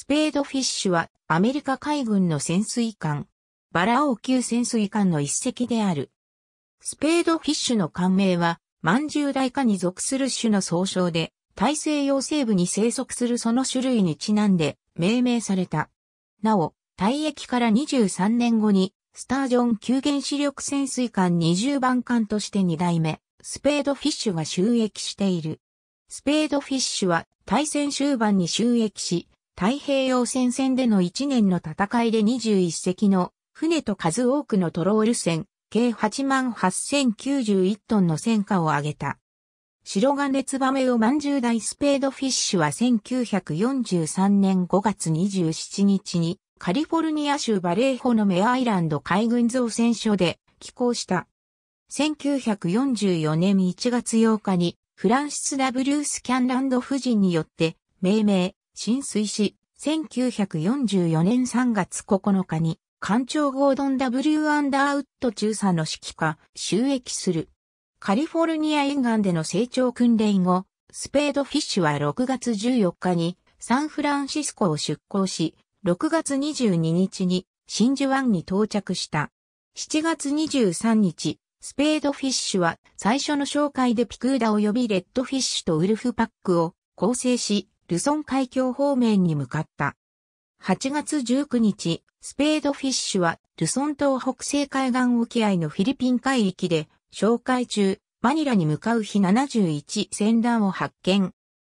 スペードフィッシュはアメリカ海軍の潜水艦、バラオ級潜水艦の一隻である。スペードフィッシュの艦名は、万獣大化に属する種の総称で、大西洋西部に生息するその種類にちなんで命名された。なお、退役から23年後に、スタージョン級原子力潜水艦20番艦として2代目、スペードフィッシュが収益している。スペードフィッシュは対戦終盤に収益し、太平洋戦線での1年の戦いで21隻の船と数多くのトロール船、計88,091トンの戦果を挙げた。白金ツバメを満十大スペードフィッシュは1943年5月27日にカリフォルニア州バレーホのメアイランド海軍造船所で寄港した。1944年1月8日にフランシス・ダブルース・キャンランド夫人によって命名、浸水し、1944年3月9日に、艦長ゴードン W. アンダーウッド中佐の指揮下、収益する。カリフォルニア沿岸での成長訓練後、スペードフィッシュは6月14日にサンフランシスコを出港し、6月22日に真珠湾に到着した。7月23日、スペードフィッシュは最初の紹介でピクーダ及びレッドフィッシュとウルフパックを構成し、ルソン海峡方面に向かった。8月19日、スペードフィッシュは、ルソン島北西海岸沖合のフィリピン海域で、紹介中、マニラに向かう日71船団を発見。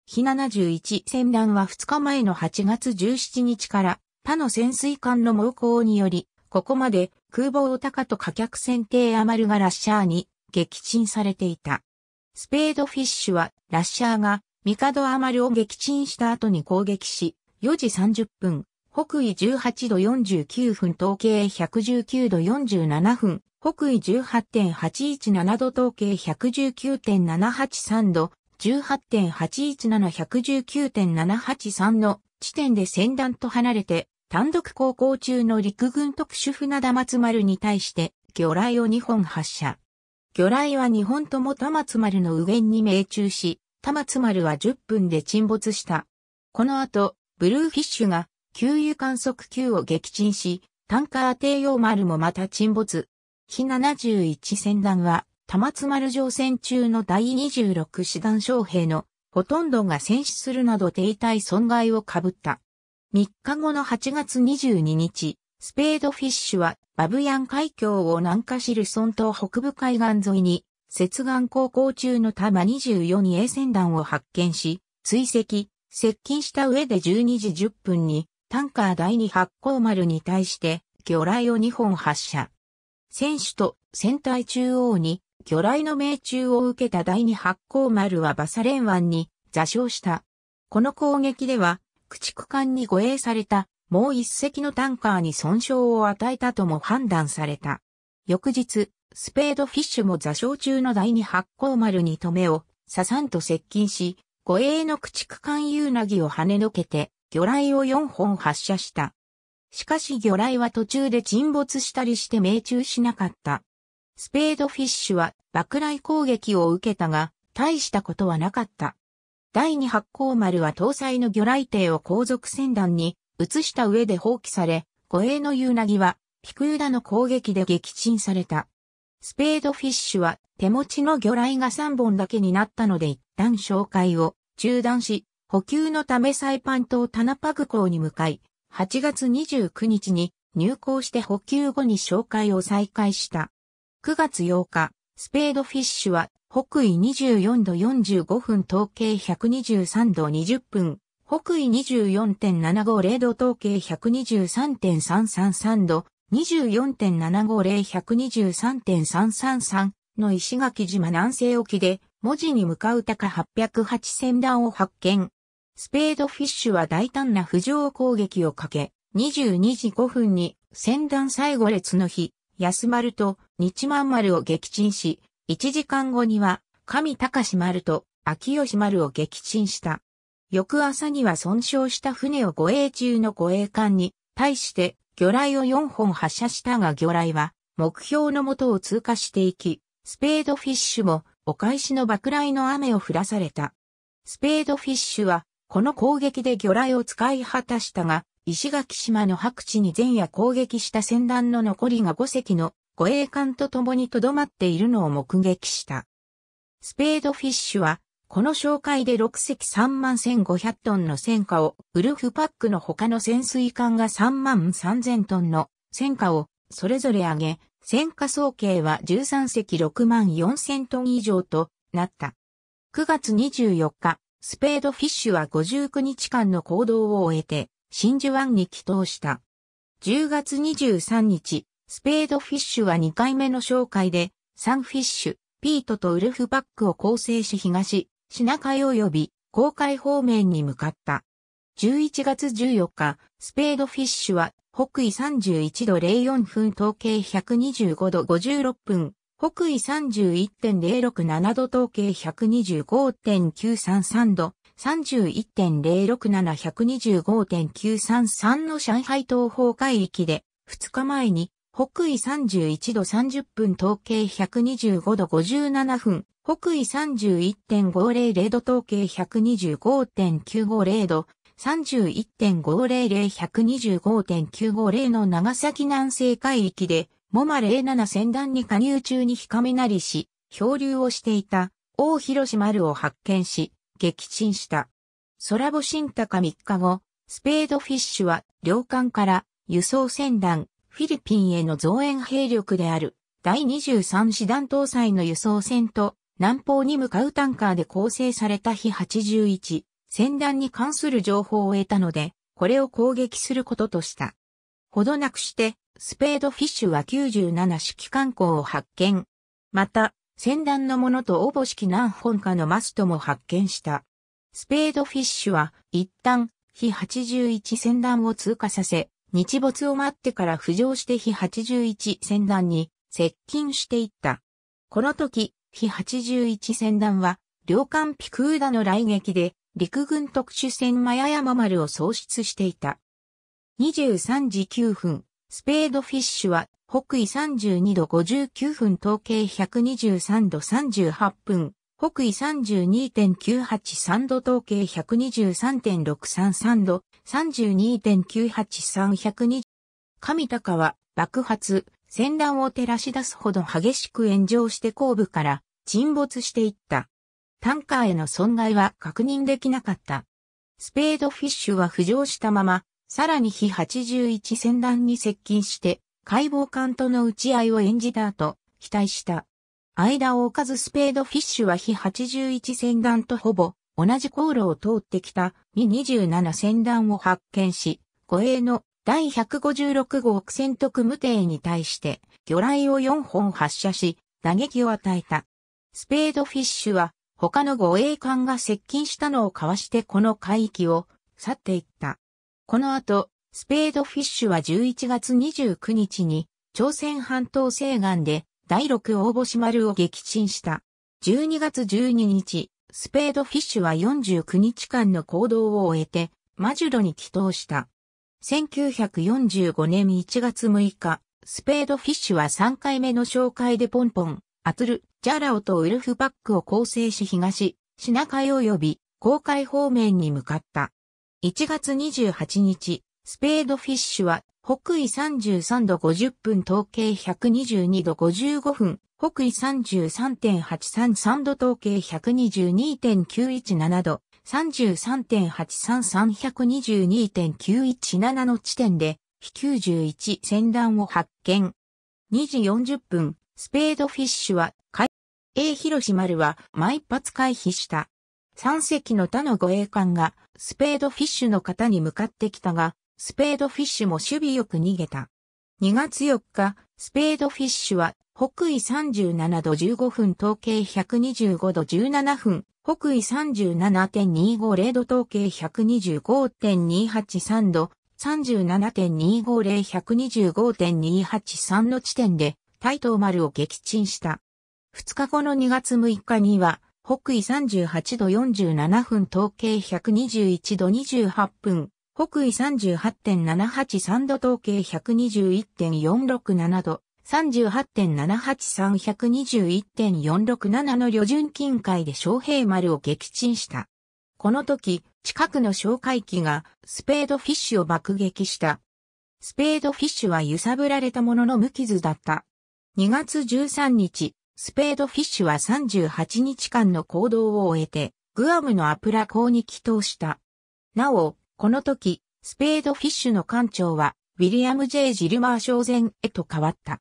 日71船団は2日前の8月17日から他の潜水艦の猛攻により、ここまで空母オタカと貨客船艇アマルがラッシャーに撃沈されていた。スペードフィッシュはラッシャーが帝アマルを撃沈した後に攻撃し、4時30分、北緯18度49分統計119度47分、北緯18.817度統計119.783度、18.817119.783の地点で戦団と離れて、単独航行中の陸軍特殊船田松丸に対して、魚雷を2本発射。魚雷は2本とも田松丸の上に命中し、田松丸は10分で沈没した。この後、ブルーフィッシュが給油観測級を撃沈し、タンカー帝用丸もまた沈没。日71船団は、田松丸乗船中の第26師団将兵のほとんどが戦死するなど停滞損害を被った。3日後の8月22日、スペードフィッシュはバブヤン海峡を南下しる村島北部海岸沿いに接岸航行中の多摩2 4衛船団を発見し、追跡、接近した上で12時10分に、タンカー第2発光丸に対して、魚雷を2本発射。船首と船体中央に、魚雷の命中を受けた第2発光丸はバサレン湾に座礁した。この攻撃では、駆逐艦に護衛された、もう一隻のタンカーに損傷を与えたとも判断された。翌日、スペードフィッシュも座礁中の第二発光丸に止めを、ササンと接近し、護衛の駆逐艦ユーナギを跳ねのけて、魚雷を4本発射した。しかし魚雷は途中で沈没したりして命中しなかった。スペードフィッシュは爆雷攻撃を受けたが、大したことはなかった。第二発光丸は搭載の魚雷艇を後続船団に移した上で放棄され、護衛のユーナギは、ピクユダの攻撃で撃沈された。スペードフィッシュは手持ちの魚雷が3本だけになったので一旦紹介を中断し、補給のためサイパン島タナパグ港に向かい、8月29日に入港して補給後に紹介を再開した。9月8日、スペードフィッシュは北緯24度45分統計123度20分、北緯24.750度統計123.333度、24.750-123.333の石垣島南西沖で、文字に向かう高808船団を発見。スペードフィッシュは大胆な浮上攻撃をかけ、22時5分に船団最後列の日、安丸と日満丸を撃沈し、1時間後には上高志丸と秋吉丸を撃沈した。翌朝には損傷した船を護衛中の護衛艦に対して魚雷を4本発射したが魚雷は目標のとを通過していき、スペードフィッシュもお返しの爆雷の雨を降らされた。スペードフィッシュはこの攻撃で魚雷を使い果たしたが、石垣島の白地に前夜攻撃した戦団の残りが5隻の護衛艦と共に留まっているのを目撃した。スペードフィッシュはこの紹介で6隻3万1500トンの戦火を、ウルフパックの他の潜水艦が3万3000トンの戦火をそれぞれ上げ、戦火総計は13隻6万4000トン以上となった。9月24日、スペードフィッシュは59日間の行動を終えて、真珠湾に帰投した。10月23日、スペードフィッシュは2回目の紹介で、サンフィッシュ、ピートとウルフパックを構成し東、品海及び公海方面に向かった。11月14日、スペードフィッシュは北緯31度04分統計125度56分、北緯31.067度統計125.933度、31.067125.933の上海東方海域で2日前に北緯31度30分統計125度57分、北緯31.500度統計125.950度、31.500125.950の長崎南西海域で、モマ07船団に加入中に深めなりし、漂流をしていた、大広島丸を発見し、撃沈した。空母新高3日後、スペードフィッシュは、領艦から、輸送船団、フィリピンへの増援兵力である第23師団搭載の輸送船と南方に向かうタンカーで構成された日81船団に関する情報を得たので、これを攻撃することとした。ほどなくして、スペードフィッシュは97式艦砲を発見。また、船団のものと応募式何本かのマストも発見した。スペードフィッシュは一旦、非81船団を通過させ、日没を待ってから浮上して日81船団に接近していった。この時、日81船団は、両艦ピクーダの来撃で、陸軍特殊船マヤヤマ丸を喪失していた。23時9分、スペードフィッシュは、北緯32度59分統計123度38分、北緯32.983度統計123.633度、32.98320。神高は爆発、戦乱を照らし出すほど激しく炎上して後部から沈没していった。タンカーへの損害は確認できなかった。スペードフィッシュは浮上したまま、さらに日81戦乱に接近して、解剖艦との打ち合いを演じた後、期待した。間を置かずスペードフィッシュは非81船団とほぼ同じ航路を通ってきたミ27船団を発見し、護衛の第156号苦戦特無艇に対して魚雷を4本発射し、打撃を与えた。スペードフィッシュは他の護衛艦が接近したのをかわしてこの海域を去っていった。この後、スペードフィッシュは11月29日に朝鮮半島西岸で第6大星丸を撃沈した。12月12日、スペードフィッシュは49日間の行動を終えて、マジュロに帰投した。1945年1月6日、スペードフィッシュは3回目の紹介でポンポン、アトル、ジャラオとウルフパックを構成し東、シナ海及び、公海方面に向かった。1月28日、スペードフィッシュは北緯33度50分統計122度55分、北緯33.833度統計122.917度、33.83312.917の地点で、非91船団を発見。2時40分、スペードフィッシュは、海、A 広島丸は、毎発回避した。三隻の他の護衛艦が、スペードフィッシュの方に向かってきたが、スペードフィッシュも守備よく逃げた。2月4日、スペードフィッシュは、北緯37度15分、統計125度17分、北緯37.250度統計125.283度、37.250125.283の地点で、台東丸を撃沈した。2日後の2月6日には、北緯38度47分統計121度28分、北緯38.783度統計121.467度、38.783-121.467の旅順近海で昌平丸を撃沈した。この時、近くの哨戒機がスペードフィッシュを爆撃した。スペードフィッシュは揺さぶられたものの無傷だった。2月13日、スペードフィッシュは38日間の行動を終えて、グアムのアプラ港に帰投した。なお、この時、スペードフィッシュの艦長は、ウィリアム・ J・ ジルマー商船へと変わった。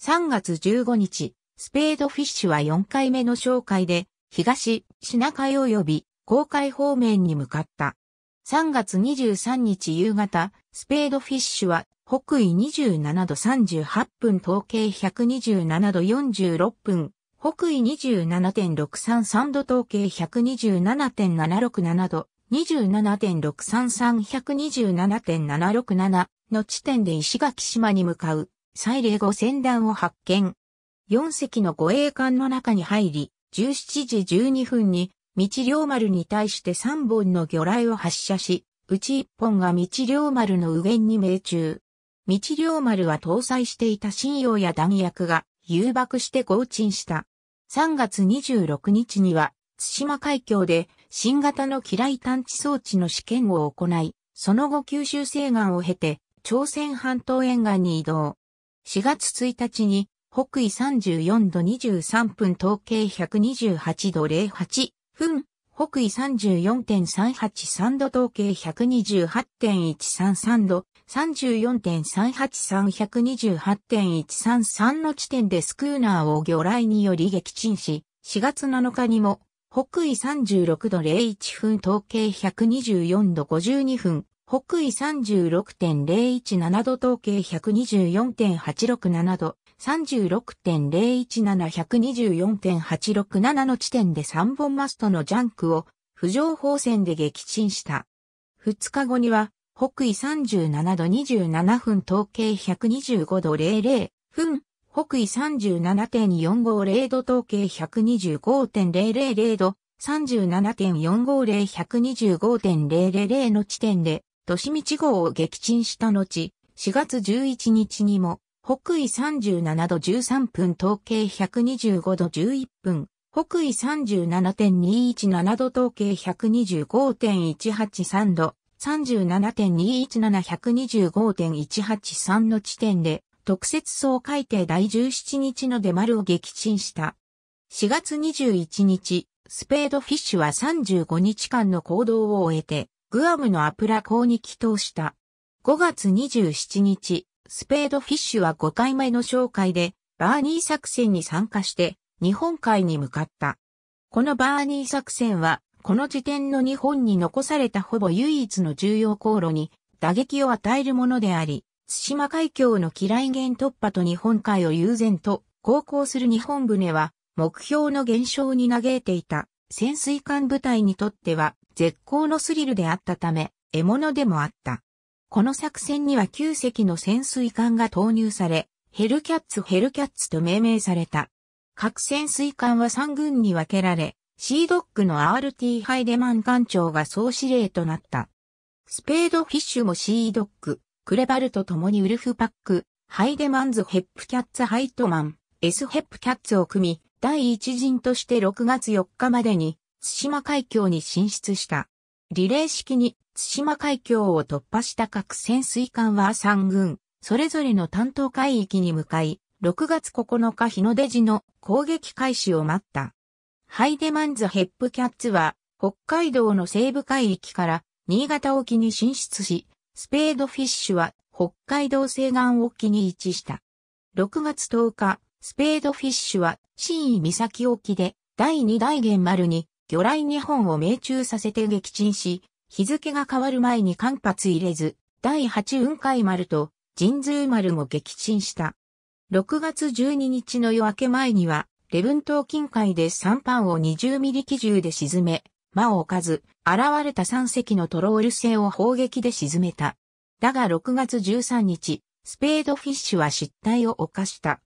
3月15日、スペードフィッシュは4回目の紹介で、東、品海及び、公海方面に向かった。3月23日夕方、スペードフィッシュは、北緯27度38分、統計127度46分、北緯27.633度、統計127.767度、27.633127.767の地点で石垣島に向かう、蔡麗5船団を発見。4隻の護衛艦の中に入り、17時12分に、道領丸に対して3本の魚雷を発射し、うち1本が道領丸の右舷に命中。道領丸は搭載していた信用や弾薬が誘爆して合沈した。3月26日には、津島海峡で新型の機雷探知装置の試験を行い、その後九州西岸を経て、朝鮮半島沿岸に移動。4月1日に、北緯34度23分統計128度08分、北緯34.383度統計128.133度、34.383128.133の地点でスクーナーを魚雷により撃沈し、4月7日にも北緯36度01分統計124度52分、北緯36.017度統計124.867度、36.017124.867の地点で3本マストのジャンクを浮上砲線で撃沈した。2日後には、北緯37度27分統計125度00分、北緯37.450度統計125.000度、37.450125.000の地点で、都市道号を撃沈した後、4月11日にも、北緯37度13分統計125度11分、北緯37.217度統計125.183度、37.217125.183の地点で、特設総会定第17日のデマルを撃沈した。4月21日、スペードフィッシュは35日間の行動を終えて、グアムのアプラ港に帰投した。5月27日、スペードフィッシュは5回目の紹介で、バーニー作戦に参加して、日本海に向かった。このバーニー作戦は、この時点の日本に残されたほぼ唯一の重要航路に打撃を与えるものであり、津島海峡の機雷原突破と日本海を悠然と航行する日本船は、目標の減少に嘆いていた潜水艦部隊にとっては絶好のスリルであったため、獲物でもあった。この作戦には9隻の潜水艦が投入され、ヘルキャッツヘルキャッツと命名された。各潜水艦は3軍に分けられ、シードックの RT ハイデマン艦長が総司令となった。スペードフィッシュもシードック、クレバルと共にウルフパック、ハイデマンズ・ヘップキャッツ・ハイトマン、S・ ヘップキャッツを組み、第一陣として6月4日までに、津島海峡に進出した。リレー式に、津島海峡を突破した各潜水艦は3軍、それぞれの担当海域に向かい、6月9日日の出時の攻撃開始を待った。ハイデマンズ・ヘップキャッツは、北海道の西部海域から新潟沖に進出し、スペードフィッシュは北海道西岸沖に位置した。6月10日、スペードフィッシュは新井岬沖で第2大元丸に魚雷2本を命中させて撃沈し、日付が変わる前に間髪入れず、第8雲海丸と神通丸も撃沈した。6月12日の夜明け前には、礼文島近海で3パンを20ミリ機銃で沈め、間を置かず、現れた3隻のトロール船を砲撃で沈めた。だが6月13日、スペードフィッシュは失態を犯した。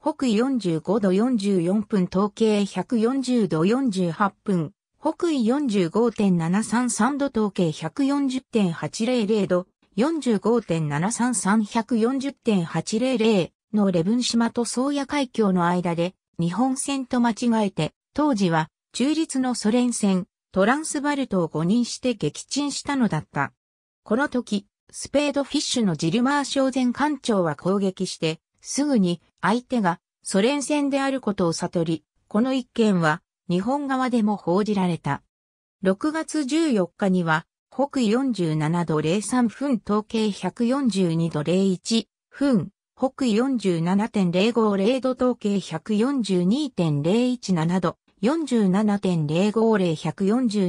北緯45度44分統計140度48分、北緯45.733度統計140.800度、45.733140.800のレブン島と宗谷海峡の間で日本船と間違えて、当時は中立のソ連船トランスバルトを誤認して撃沈したのだった。この時、スペードフィッシュのジルマー商前艦長は攻撃して、すぐに相手がソ連戦であることを悟り、この一件は日本側でも報じられた。6月14日には、北緯47度03分統計142度01分、北緯47.050度統計142.017度4 7 0 5 0 1 4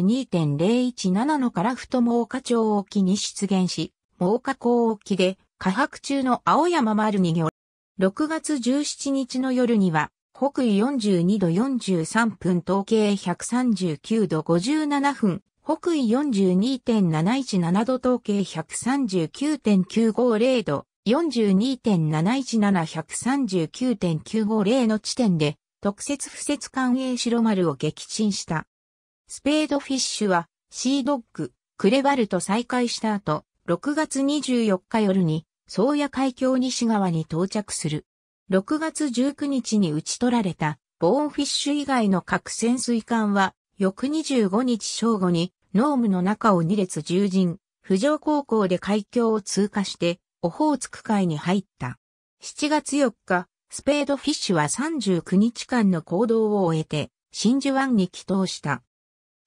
2 0 1 7のカラ樺太真岡町沖に出現し、真岡港沖で、火白中の青山丸に魚。6月17日の夜には、北緯42度43分統計139度57分、北緯42.717度統計139.950度、42.717139.950の地点で特設不設官営白丸を撃沈した。スペードフィッシュは、シードッグ、クレバルと再会した後、6月24日夜に、宗谷海峡西側に到着する。6月19日に打ち取られた、ボーンフィッシュ以外の各潜水艦は、翌25日正午に、ノームの中を2列重人、浮上高校で海峡を通過して、オホーツク海に入った。7月4日、スペードフィッシュは39日間の行動を終えて、真珠湾に帰投した。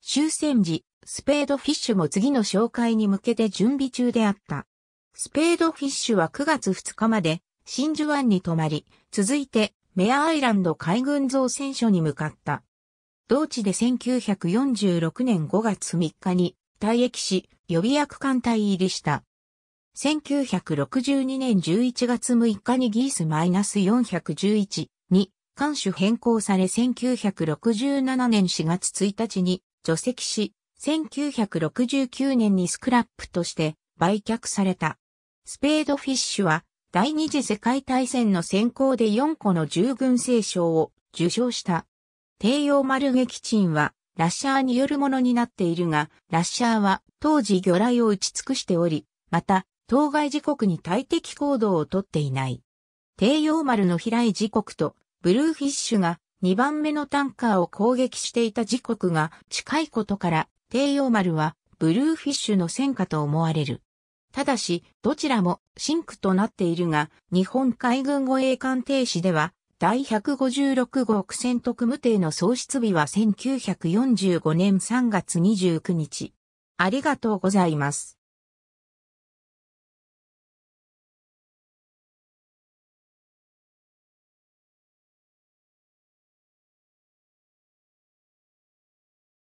終戦時、スペードフィッシュも次の紹介に向けて準備中であった。スペードフィッシュは9月2日まで、真珠湾に泊まり、続いて、メアアイランド海軍造船所に向かった。同地で1946年5月3日に、退役し、予備役艦隊入りした。1962年11月6日にギース -411 に艦種変更され1967年4月1日に除籍し、1969年にスクラップとして売却された。スペードフィッシュは第二次世界大戦の先行で4個の従軍聖賞を受賞した。低用丸撃沈はラッシャーによるものになっているが、ラッシャーは当時魚雷を打ち尽くしており、また当該時刻に対敵行動をとっていない。帝洋丸の飛来時刻とブルーフィッシュが2番目のタンカーを攻撃していた時刻が近いことから帝洋丸はブルーフィッシュの戦果と思われる。ただし、どちらもシンクとなっているが、日本海軍護衛艦艇止では、第156号苦戦特務艇の創出日は1945年3月29日。ありがとうございます。